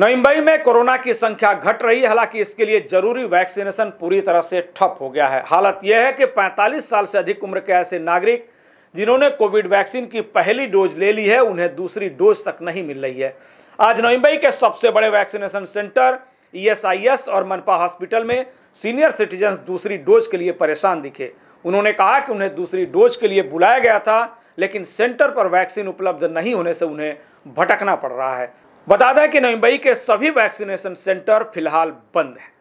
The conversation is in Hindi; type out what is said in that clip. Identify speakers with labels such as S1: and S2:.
S1: नोइंबई में कोरोना की संख्या घट रही है हालांकि इसके लिए जरूरी वैक्सीनेशन पूरी तरह से ठप हो गया है हालत यह है कि 45 साल से अधिक उम्र के ऐसे नागरिक जिन्होंने कोविड वैक्सीन की पहली डोज ले ली है उन्हें दूसरी डोज तक नहीं मिल रही है आज नोइंबई के सबसे बड़े वैक्सीनेशन सेंटर ई और मनपा हॉस्पिटल में सीनियर सिटीजन दूसरी डोज के लिए परेशान दिखे उन्होंने कहा कि उन्हें दूसरी डोज के लिए बुलाया गया था लेकिन सेंटर पर वैक्सीन उपलब्ध नहीं होने से उन्हें भटकना पड़ रहा है बता दें कि मुंबई के सभी वैक्सीनेशन सेंटर फिलहाल बंद हैं